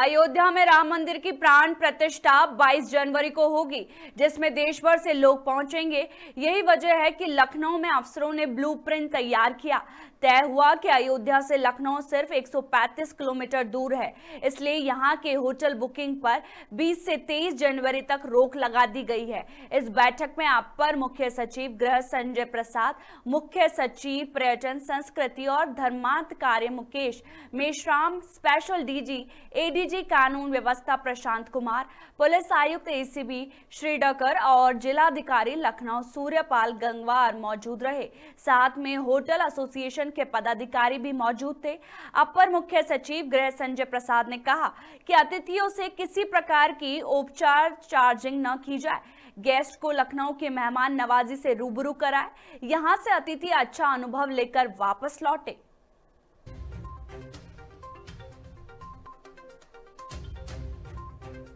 अयोध्या में राम मंदिर की प्राण प्रतिष्ठा 22 जनवरी को होगी जिसमें देश भर से लोग पहुंचेंगे यही वजह है कि लखनऊ में अफसरों ने ब्लूप्रिंट तैयार किया तय हुआ कि अयोध्या से लखनऊ सिर्फ 135 किलोमीटर दूर है इसलिए यहां के होटल बुकिंग पर 20 से 23 जनवरी तक रोक लगा दी गई है इस बैठक में अपर मुख्य सचिव गृह संजय प्रसाद मुख्य सचिव पर्यटन संस्कृति और धर्मांत कार्य मुकेश मेश्राम स्पेशल डीजी एडी डीजीपीजी कानून व्यवस्था प्रशांत कुमार पुलिस आयुक्त एसीबी श्रीडकर और जिलाधिकारी लखनऊ सूर्यपाल गंगवार मौजूद रहे साथ में होटल एसोसिएशन के पदाधिकारी भी मौजूद थे अपर मुख्य सचिव गृह संजय प्रसाद ने कहा कि अतिथियों से किसी प्रकार की उपचार चार्जिंग न की जाए गेस्ट को लखनऊ के मेहमान नवाजी से रूबरू कराए यहाँ से अतिथि अच्छा अनुभव लेकर वापस लौटे